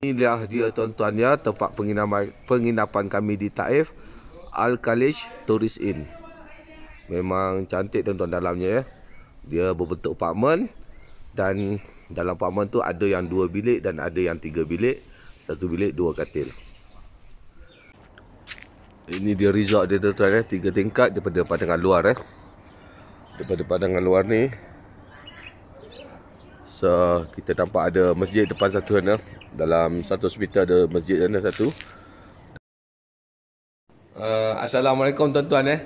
Inilah dia tuan-tuan ya tempat penginapan, penginapan kami di Taif Al Khalish Tourist Inn. Memang cantik tuan-tuan dalamnya ya. Dia berbentuk apartment dan dalam apartment tu ada yang dua bilik dan ada yang tiga bilik. Satu bilik dua katil. Ini dia resort dia tuan-tuan ya, tiga tingkat daripada pandangan luar eh. Daripada pandangan luar ni So, kita nampak ada masjid depan satu sana ya dalam satu hospital ada masjid ada satu uh, Assalamualaikum tuan-tuan eh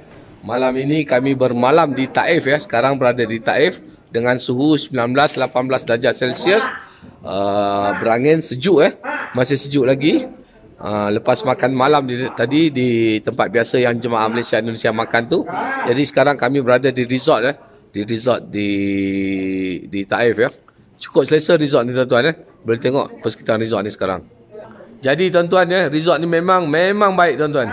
malam ini kami bermalam di Taif ya sekarang berada di Taif dengan suhu 19 18 darjah Celsius uh, berangin sejuk eh masih sejuk lagi Uh, lepas makan malam di, tadi di tempat biasa yang jemaah Malaysia Indonesia makan tu jadi sekarang kami berada di resort eh di resort di di Taif ya cukup selesa resort ni tuan-tuan eh. Boleh tengok persekitaran resort ni sekarang. Jadi tuan-tuan ya, resort ni memang memang baik tuan-tuan.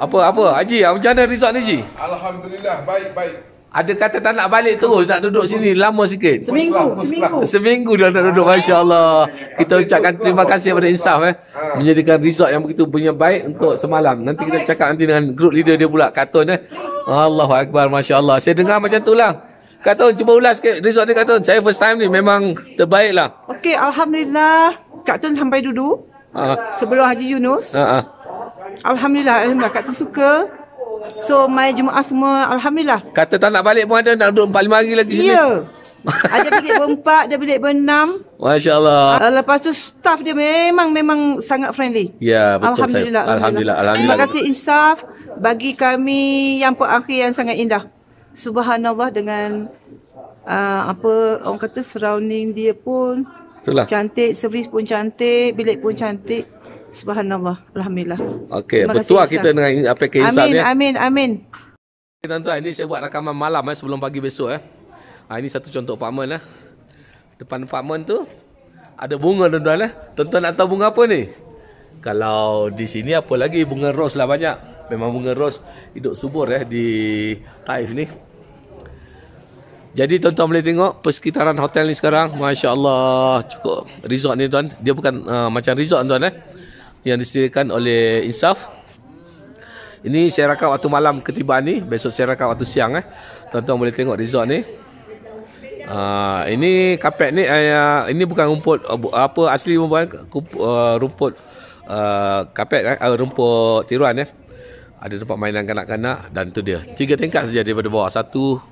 Apa apa Haji, ah, macam mana resort ni ji. Alhamdulillah baik baik. Ada kata tak nak balik terus nak duduk sini lama sikit. Seminggu, seminggu. Seminggu dah nak duduk ah. masya-Allah. Kita ucapkan terima kasih kepada Insaf eh ah. menjadikan resort yang begitu punya baik untuk semalam. Nanti kita cakap nanti dengan group leader dia pula Katun eh. Allahu masya-Allah. Saya dengar macam tulah. Kata cuba ulas sikit resort ni kata saya first time ni memang terbaik lah. Okey alhamdulillah Kak Tun sampai dulu. Uh. Ha. Sebelum Haji Yunus. Uh -uh. Alhamdulillah alhamdulillah Kak Tun suka. So mai jemaah semua alhamdulillah. Kata tak nak balik pun ada nak duduk 4 5 hari lagi sini. Ya. ada bilik berempat, ada bilik berenam. Masya-Allah. Uh, lepas tu staff dia memang memang sangat friendly. Ya, yeah, betul. Alhamdulillah, saya, alhamdulillah. Alhamdulillah. Terima kasih Insaf bagi kami yang perakhir yang sangat indah subhanallah dengan uh, apa orang kata surrounding dia pun Itulah. cantik, servis pun cantik, bilik pun cantik. Subhanallah, alhamdulillah. Okey, bertuah kita dengan apa ke amin, ya. Amin, amin, amin. Tuan-tuan, ini saya buat rakaman malam eh, sebelum pagi besok eh. Ha, ini satu contoh apartment lah. Eh. Depan apartment tu ada bunga tuan-tuan eh. Tuan-tuan nak tahu bunga apa ni? Kalau di sini apa lagi bunga ros lah banyak memang bunga ros hidup subur ya di Taif ni. Jadi tuan-tuan boleh tengok persekitaran hotel ni sekarang, masya-Allah cukup resort ni tuan. Dia bukan uh, macam resort tuan eh yang disediakan oleh Insaf. Ini saya rakam waktu malam ketibaan ni, besok saya rakam waktu siang eh. Tuan-tuan boleh tengok resort ni. Uh, ini kapet ni uh, ini bukan rumput uh, apa asli bukan uh, rumput uh, kapet uh, rumput tiruan eh. Ya ada tempat mainan kanak-kanak dan tu dia. Tiga tingkat saja daripada bawah. Satu,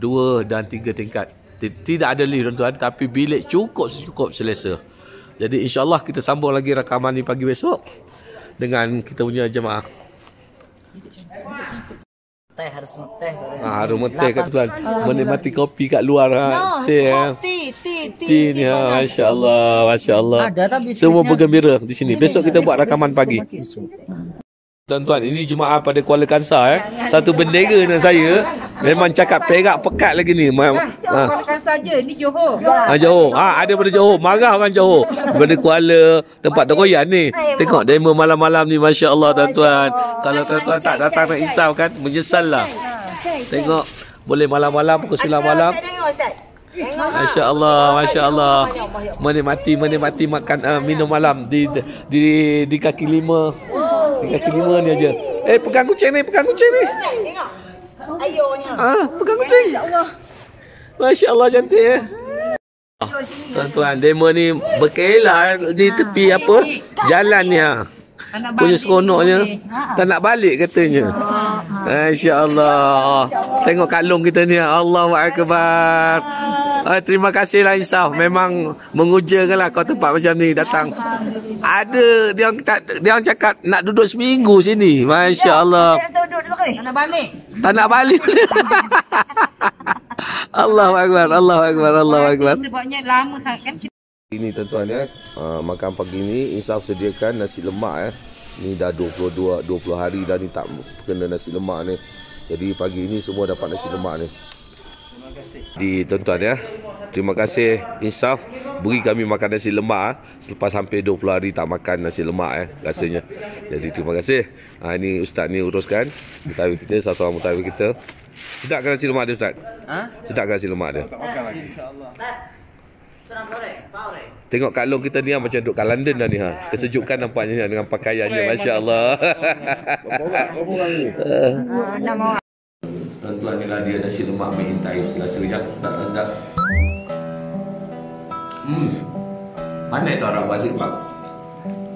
dua dan tiga tingkat. Tidak ada lift tuan-tuan tapi bilik cukup cukup selesa. Jadi insyaAllah kita sambung lagi rakaman ni pagi besok dengan kita punya jemaah. Teh harus teh. Ah, harum teh kat tuan. Menikmati kopi kat luar. Ha, no, teh. Ha. Kopi. Ti, ti, ti, ya, Masya Allah, Masya Allah. Semua bergembira di sini. Besok kita buat rakaman pagi. Tuan-tuan, ini jemaah pada Kuala Kansa eh. Satu bendera dengan saya. Memang cakap perak pekat lagi ni. Ha. Kuala Kansa je, ni Johor. Ha, Johor. Ha, ada pada Johor. Marah kan Johor. Pada Kuala, tempat teroyan ni. Tengok demo malam-malam ni, Masya Allah tuan-tuan. Kalau tuan-tuan tak datang nak isau kan, menyesal lah. Tengok, boleh malam-malam, pukul 9 malam. Masya Allah, Masya Allah. Menikmati, menikmati makan, uh, minum malam di, di, di, kaki lima. Dia kaki lima ni aja. Eh, pegang kucing ni, pegang kucing ni. Tengok. Ayonya. Ah, pegang kucing. Masya-Allah. Masya-Allah cantik ya. tuan demo ni berkelah eh, di ah, tepi apa? Jalan ni ah. ha. Punya seronoknya. Tak nak balik katanya. Ah, Masya-Allah. Tengok kalung kita ni. Allahuakbar. Ah, terima kasih lah Insaf. Memang mengujakanlah kau tempat macam ni datang. Alhamdulillah ada dia orang tak dia orang cakap nak duduk seminggu sini. Masya-Allah. Ya, tak nak duduk Tak nak balik. Tak nak balik. Allahu akbar. Allahu akbar. Allahu akbar. Sebabnya lama sangat kan. Ini tuan-tuan ya. Uh, makan pagi ni insaf sediakan nasi lemak ya. Ni dah 22 20 hari dah ni tak kena nasi lemak ni. Jadi pagi ini semua dapat nasi lemak ni. Terima kasih. Di tuan-tuan ya. Terima kasih Insaf Beri kami makan nasi lemak eh. Selepas hampir 20 hari tak makan nasi lemak eh, Rasanya Jadi terima kasih ha, Ini Ustaz ni uruskan Mutawif kita Sasawang mutawif kita Sedapkan nasi lemak dia Ustaz ha? Sedapkan nasi lemak dia Tengok kalung kita ni ha, macam duduk kat London dah ni ha. Kesejukan nampaknya ni dengan pakaiannya Masya Allah Tuan-tuan ni lah dia nasi lemak Mi Intaib Selasa yang sedap-sedap 음, 맛있네, 따라 맛있는 거.